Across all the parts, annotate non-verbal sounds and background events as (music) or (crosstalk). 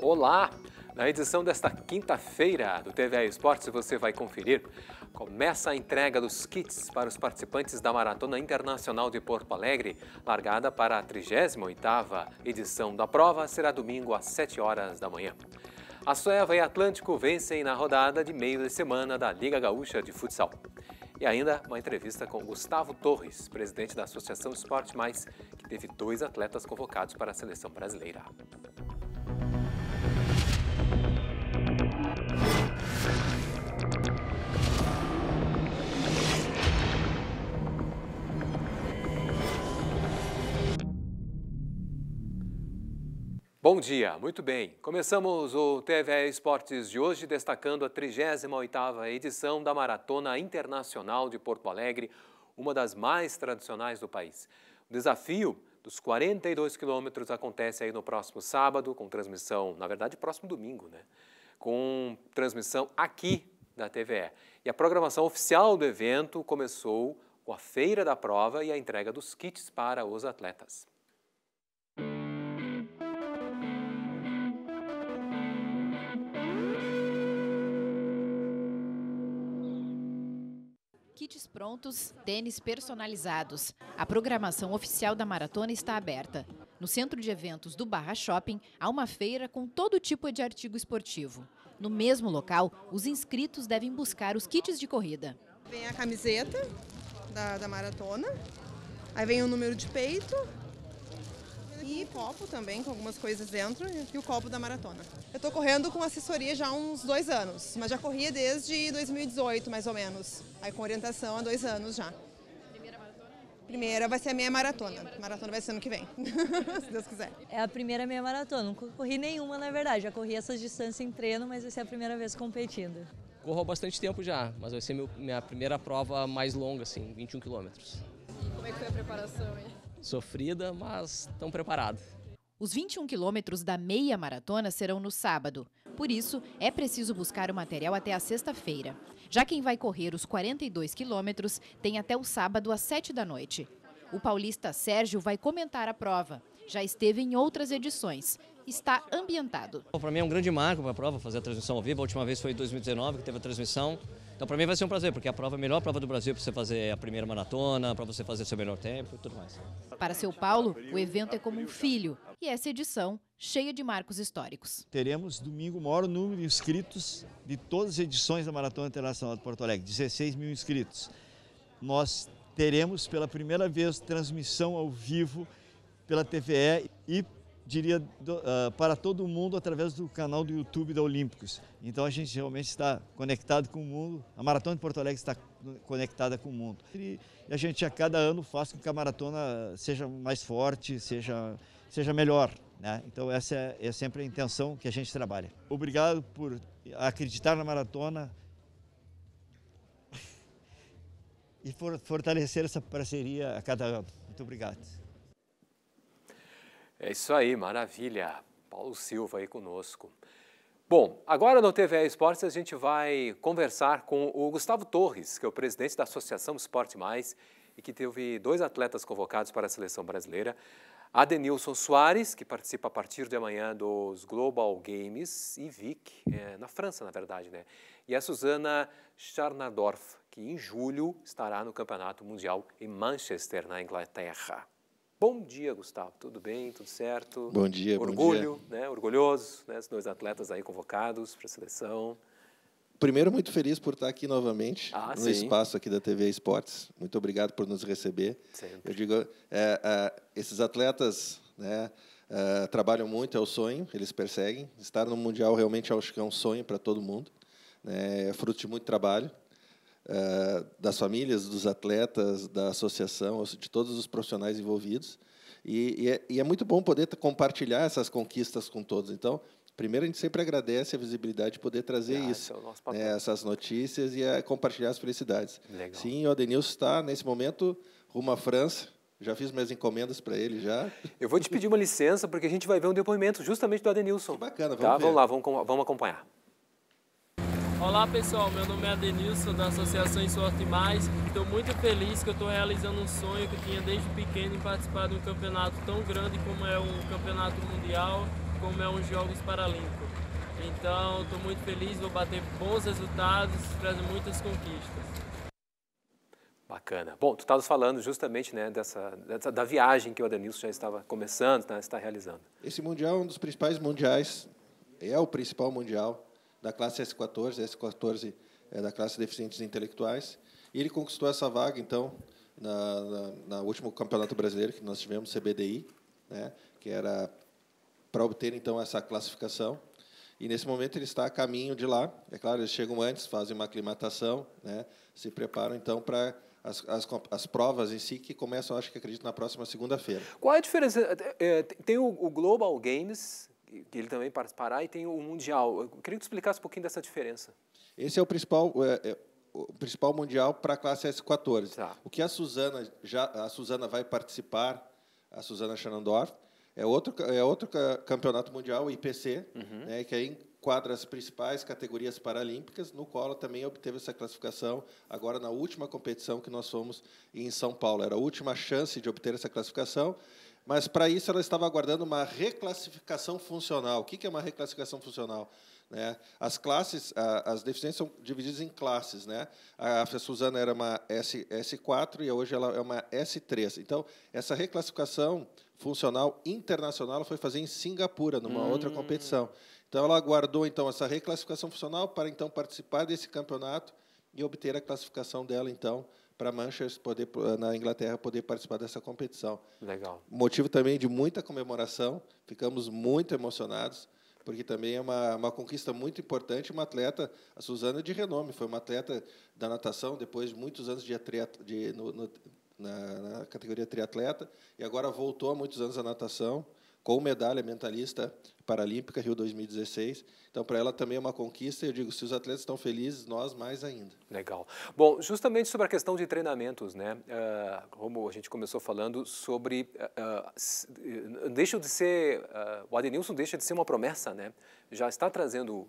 Olá! Na edição desta quinta-feira do TVA Esportes, você vai conferir. Começa a entrega dos kits para os participantes da Maratona Internacional de Porto Alegre, largada para a 38ª edição da prova, será domingo às 7 horas da manhã. A Sueva e Atlântico vencem na rodada de meio de semana da Liga Gaúcha de Futsal. E ainda uma entrevista com Gustavo Torres, presidente da Associação Esporte Mais, que teve dois atletas convocados para a seleção brasileira. Bom dia, muito bem. Começamos o TVE Esportes de hoje destacando a 38ª edição da Maratona Internacional de Porto Alegre, uma das mais tradicionais do país. O desafio dos 42 quilômetros acontece aí no próximo sábado, com transmissão, na verdade, próximo domingo, né? Com transmissão aqui da TVE. E a programação oficial do evento começou com a feira da prova e a entrega dos kits para os atletas. Kits prontos, tênis personalizados. A programação oficial da maratona está aberta. No centro de eventos do Barra Shopping, há uma feira com todo tipo de artigo esportivo. No mesmo local, os inscritos devem buscar os kits de corrida. Vem a camiseta da, da maratona, aí vem o número de peito, e copo também, com algumas coisas dentro, e o copo da maratona. Eu estou correndo com assessoria já há uns dois anos, mas já corria desde 2018, mais ou menos. Aí com orientação há dois anos já. Primeira maratona? Primeira vai ser a meia maratona. Meia maratona. maratona vai ser ano que vem, (laughs) se Deus quiser. É a primeira meia maratona. Não corri nenhuma, na verdade. Já corri essas distâncias em treino, mas vai ser é a primeira vez competindo. Corro há bastante tempo já, mas vai ser minha primeira prova mais longa, assim, 21 quilômetros. E como é que foi a preparação, hein? sofrida, mas estão preparados. Os 21 quilômetros da meia maratona serão no sábado. Por isso, é preciso buscar o material até a sexta-feira. Já quem vai correr os 42 quilômetros tem até o sábado às 7 da noite. O paulista Sérgio vai comentar a prova. Já esteve em outras edições. Está ambientado. Para mim é um grande marco para a prova, fazer a transmissão ao vivo. A última vez foi em 2019 que teve a transmissão. Então, para mim vai ser um prazer, porque a prova é a melhor prova do Brasil para você fazer a primeira maratona, para você fazer seu melhor tempo e tudo mais. Para São Paulo, o evento é como um filho e essa edição cheia de marcos históricos. Teremos domingo o maior número de inscritos de todas as edições da Maratona Internacional de Porto Alegre, 16 mil inscritos. Nós teremos pela primeira vez transmissão ao vivo pela TVE e diria, do, uh, para todo mundo através do canal do YouTube da Olímpicos. Então a gente realmente está conectado com o mundo, a Maratona de Porto Alegre está conectada com o mundo. E a gente a cada ano faz com que a maratona seja mais forte, seja, seja melhor. Né? Então essa é, é sempre a intenção que a gente trabalha. Obrigado por acreditar na maratona, (laughs) e fortalecer essa parceria a cada ano. Muito obrigado. É isso aí, maravilha. Paulo Silva aí conosco. Bom, agora no TV Esportes a gente vai conversar com o Gustavo Torres, que é o presidente da Associação Esporte Mais e que teve dois atletas convocados para a seleção brasileira. Adenilson Soares, que participa a partir de amanhã dos Global Games, e Vic, é, na França, na verdade, né? E a Susana Scharnadorf, que em julho estará no Campeonato Mundial em Manchester, na Inglaterra. Bom dia, Gustavo. Tudo bem? Tudo certo? Bom dia, Orgulho, bom dia. né? Orgulhoso, né? Os dois atletas aí convocados para a seleção. Primeiro, muito feliz por estar aqui novamente ah, no sim. espaço aqui da TV Esportes. Muito obrigado por nos receber. Sempre. Eu digo, é, é, esses atletas, né? É, trabalham muito, é o sonho, eles perseguem. Estar no Mundial realmente é, acho que é um sonho para todo mundo. Né, é fruto de muito trabalho. Eh, das famílias, dos atletas, da associação, de todos os profissionais envolvidos. E, e, é, e, é, muito bom poder compartilhar essas conquistas com todos. Então, primeiro, a gente sempre agradece a visibilidade de poder trazer ah, isso, é né, essas notícias e a, compartilhar as felicidades. Legal. Sim, o Adenilson está, nesse momento, rumo à França. Já fiz minhas encomendas para ele já. Eu vou te pedir uma licença, porque a gente vai ver um depoimento justamente do Adenilson. Que bacana, vamos tá? Vamos lá, vamos, vamos acompanhar. Olá pessoal, meu nome é Adenilson da Associação Esporte Sorte Mais. Estou muito feliz que eu estou realizando um sonho que tinha desde pequeno em participar de um campeonato tão grande como é o Campeonato Mundial, como é os Jogos Paralímpicos. Então estou muito feliz, vou bater bons resultados, trazer muitas conquistas. Bacana. Bom, tu estavas falando justamente né, dessa, dessa, da viagem que o Adenilson já estava começando, né, está realizando. Esse Mundial é um dos principais mundiais, é o principal mundial da classe S14, S14 é da classe de deficientes intelectuais, e ele conquistou essa vaga, então, na, na, na último campeonato brasileiro que nós tivemos, CBDI, né, que era para obter, então, essa classificação. E, nesse momento, ele está a caminho de lá. É claro, eles chegam antes, fazem uma aclimatação, né, se preparam, então, para as, as, as, provas em si que começam, acho que acredito, na próxima segunda-feira. Qual é a diferença? É, tem o, o Global Games, que ele também participará, e tem o Mundial. Eu queria que tu explicasse um pouquinho dessa diferença. Esse é o principal, é, é, o principal Mundial para a classe S14. Tá. O que a Suzana, já, a Suzana vai participar, a Suzana Shenandorf, é outro, é outro campeonato mundial, o IPC, uhum. né, que aí é enquadra as principais categorias paralímpicas, no qual ela também obteve essa classificação agora na última competição que nós fomos em São Paulo. Era a última chance de obter essa classificação. Mas para isso ela estava aguardando uma reclassificação funcional. O que é uma reclassificação funcional? Né? As classes, as deficiências são divididas em classes. Né? A Suzana era uma S, 4 e hoje ela é uma S3. Então, essa reclassificação funcional internacional foi fazer em Singapura, numa hum. outra competição. Então, ela aguardou então essa reclassificação funcional para então participar desse campeonato e obter a classificação dela então para Manchester poder eh, na Inglaterra poder participar dessa competição. Legal. Motivo também de muita comemoração. Ficamos muito emocionados porque também é uma, uma conquista muito importante. Uma atleta, a Suzana é de renome, foi uma atleta da natação depois de muitos anos de, triat, de no, no, na, na, categoria triatleta e agora voltou há muitos anos à natação com medalha mentalista paralímpica Rio 2016. Então, para ela também é uma conquista. Eu digo, se os atletas estão felizes, nós mais ainda. Legal. Bom, justamente sobre a questão de treinamentos, né? Uh, como a gente começou falando sobre, uh, uh, deixa de ser, o Adenilson deixa de ser uma promessa, né? Já está trazendo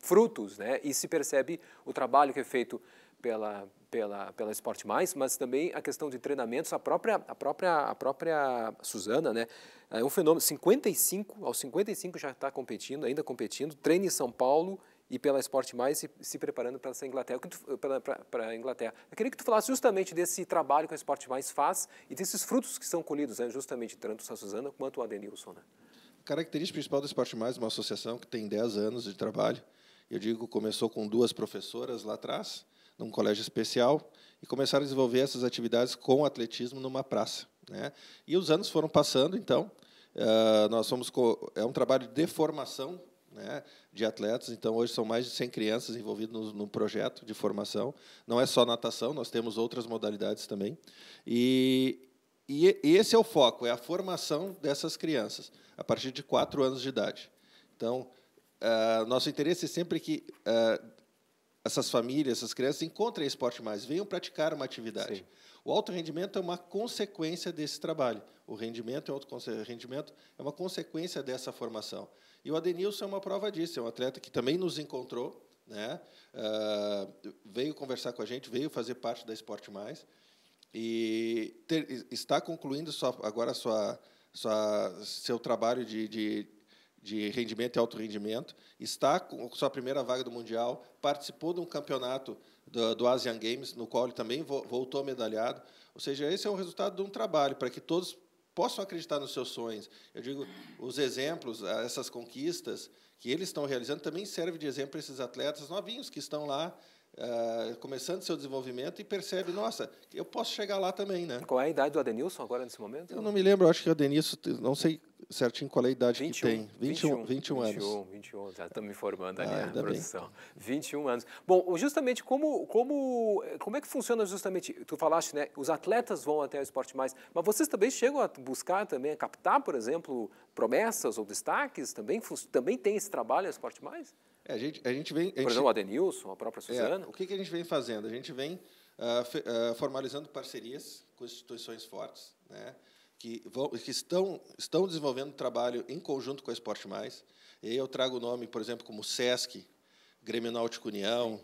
frutos, né? E se percebe o trabalho que é feito pela pela, pela Esporte Mais, mas também a questão de treinamentos, a própria, a própria, a própria Suzana, né? É um fenômeno, 55, aos 55 já está competindo, ainda competindo, treina em São Paulo e pela Esporte Mais se, se preparando para a Inglaterra. Para Inglaterra. Eu queria que tu falasse justamente desse trabalho que a Esporte Mais faz e desses frutos que são colhidos, né, justamente tanto a Suzana quanto o Adenilson. Né? A característica principal do Esporte Mais é uma associação que tem 10 anos de trabalho. Eu digo que começou com duas professoras lá atrás, num colégio especial e começaram a desenvolver essas atividades com atletismo numa praça. Né? E os anos foram passando, então, eh, nós somos é um trabalho de formação né, de atletas, então hoje são mais de 100 crianças envolvidas no, no, projeto de formação. Não é só natação, nós temos outras modalidades também. E, e, esse é o foco, é a formação dessas crianças, a partir de 4 anos de idade. Então, uh, nosso interesse é sempre que... Uh, essas famílias, essas crianças encontrem esporte mais, venham praticar uma atividade. Sim. O alto rendimento é uma consequência desse trabalho. O rendimento, é o alto rendimento é uma consequência dessa formação. E o Adenilson é uma prova disso. É um atleta que também nos encontrou, né? Uh, veio conversar com a gente, veio fazer parte da Esporte Mais e ter, está concluindo sua, agora sua, sua, seu trabalho de, de de rendimento e alto rendimento, está com sua primeira vaga do Mundial, participou de um campeonato do, do Asian Games, no qual ele também vo, voltou medalhado. Ou seja, esse é o resultado de um trabalho para que todos possam acreditar nos seus sonhos. Eu digo, os exemplos, essas conquistas que eles estão realizando também servem de exemplo para esses atletas novinhos que estão lá Uh, começando seu desenvolvimento e percebe, nossa, eu posso chegar lá também, né? Qual é a idade do Adenilson agora nesse momento? Eu não me lembro, acho que o Adenilson, não sei certinho qual é a idade 21, que tem. 21, 21, 21 anos. 21, 21, já estamos me formando ah, ali ah, na produção. Bem. 21 anos. Bom, justamente como, como, como é que funciona justamente, tu falaste, né, os atletas vão até o Esporte Mais, mas vocês também chegam a buscar também, a captar, por exemplo, promessas ou destaques? Também, também tem esse trabalho no Esporte Mais? É, a gente, a gente vem... A gente, por exemplo, o Adenilson, a própria é, Suzana? É, o que, que a gente vem fazendo? A gente vem uh, formalizando parcerias com instituições fortes, né? que, vão, que estão, estão desenvolvendo trabalho em conjunto com a Esporte Mais. E aí eu trago o nome, por exemplo, como SESC, Grêmio Náutico União,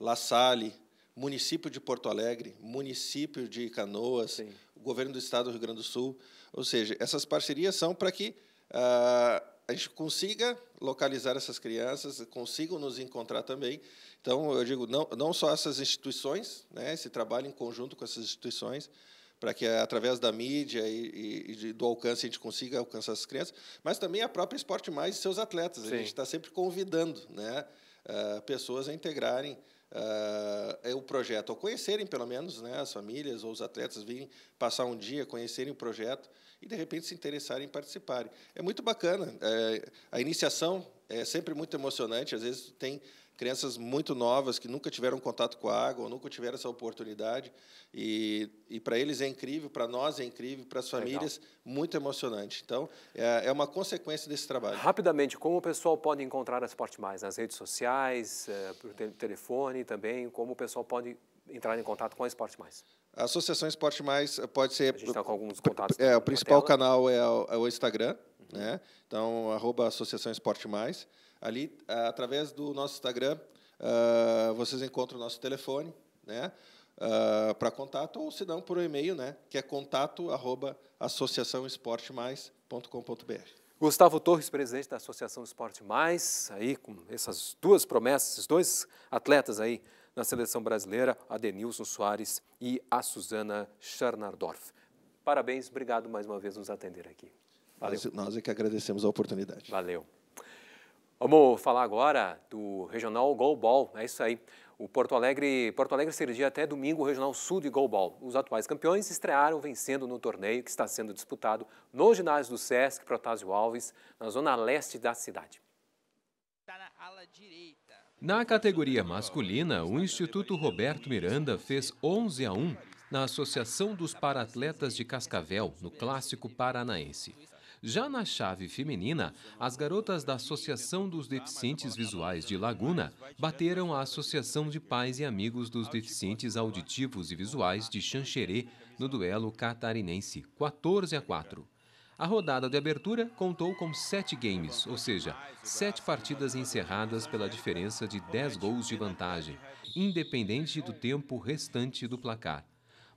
La Salle, município de Porto Alegre, município de Canoas, Sim. o governo do estado do Rio Grande do Sul. Ou seja, essas parcerias são para que ah, a gente consiga localizar essas crianças, consigam nos encontrar também. Então, eu digo, não, não só essas instituições, né, esse trabalho em conjunto com essas instituições, para que através da mídia e, e, e, do alcance a gente consiga alcançar as crianças, mas também a própria Esporte Mais e seus atletas. Sim. A gente está sempre convidando né, uh, pessoas a integrarem uh, o projeto, ou conhecerem pelo menos né, as famílias ou os atletas, virem passar um dia, conhecerem o projeto e de repente se interessarem em participarem. É muito bacana. Eh, a iniciação é sempre muito emocionante, às vezes tem crianças muito novas que nunca tiveram contato com a água, ou nunca tiveram essa oportunidade. E, e para eles é incrível, para nós é incrível, para as famílias, Legal. muito emocionante. Então, é, é, uma consequência desse trabalho. Rapidamente, como o pessoal pode encontrar a Esporte Mais? Nas redes sociais, eh, por telefone também? Como o pessoal pode entrar em contato com a Esporte Mais? A Associação Esporte Mais eh, pode ser. A gente está com alguns contatos. É, o principal canal é o, é o Instagram, uhum. né? Então, arroba Associação Esporte Mais. Ali, ah, através do nosso Instagram, uh, vocês encontram o nosso telefone né, uh, ah, para contato, ou se não, por e-mail, né, que é contato arroba, Gustavo Torres, presidente da Associação Esporte Mais, aí com essas duas promessas, esses dois atletas aí na seleção brasileira, a Denilson Soares e a Suzana Scharnardorf. Parabéns, obrigado mais uma vez nos atender aqui. Valeu. Nós, nós é que agradecemos a oportunidade. Valeu. Vamos falar agora do Regional Goalball, é isso aí. O Porto Alegre, Porto Alegre servia até domingo o Regional Sul de Goalball. Os atuais campeões estrearam vencendo no torneio que está sendo disputado no ginásio do Sesc Protásio Alves, na zona leste da cidade. na Na categoria masculina, o Instituto Roberto Miranda fez 11 a 1 na Associação dos Paratletas de Cascavel, no Clássico Paranaense. Já na chave feminina, as garotas da Associação dos Deficientes Visuais de Laguna bateram a Associação de Pais e Amigos dos Deficientes Auditivos e Visuais de Xanxerê no duelo catarinense 14 a 4. A rodada de abertura contou com sete games, ou seja, sete partidas encerradas pela diferença de 10 gols de vantagem, independente do tempo restante do placar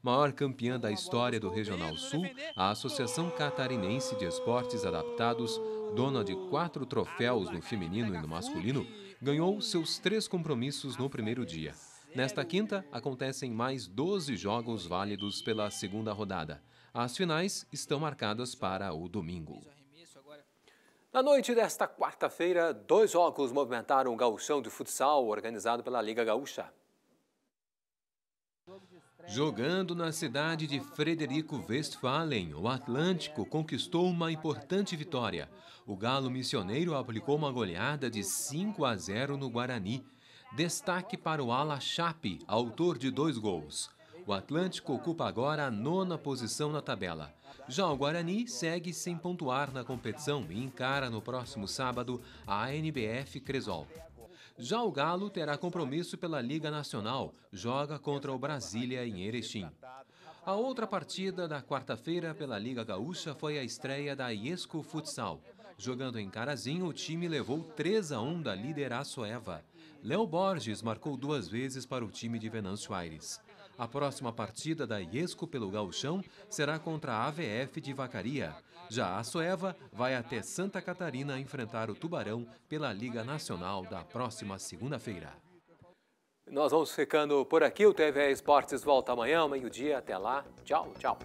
maior campeã da história do Regional Sul, a Associação Catarinense de Esportes Adaptados, dona de quatro troféus no feminino e no masculino, ganhou seus três compromissos no primeiro dia. Nesta quinta, acontecem mais 12 jogos válidos pela segunda rodada. As finais estão marcadas para o domingo. Na noite desta quarta-feira, dois jogos movimentaram o gauchão de futsal organizado pela Liga Gaúcha. Jogando na cidade de Frederico Westphalen, o Atlântico conquistou uma importante vitória. O Galo Missioneiro aplicou uma goleada de 5 a 0 no Guarani. Destaque para o Ala Chape, autor de dois gols. O Atlântico ocupa agora a nona posição na tabela. Já o Guarani segue sem pontuar na competição e encara no próximo sábado a NBF Cresol. Já o Galo terá compromisso pela Liga Nacional, joga contra o Brasília em Erechim. A outra partida da quarta-feira pela Liga Gaúcha foi a estreia da Iesco Futsal. Jogando em Carazinho, o time levou 3 a 1 da líder Eva. Léo Borges marcou duas vezes para o time de Venâncio Aires. A próxima partida da Iesco pelo Gauchão será contra a AVF de Vacaria. Já a Soeva vai até Santa Catarina enfrentar o Tubarão pela Liga Nacional da próxima segunda-feira. Nós vamos ficando por aqui. O TV Esportes volta amanhã, meio-dia. Até lá. Tchau, tchau.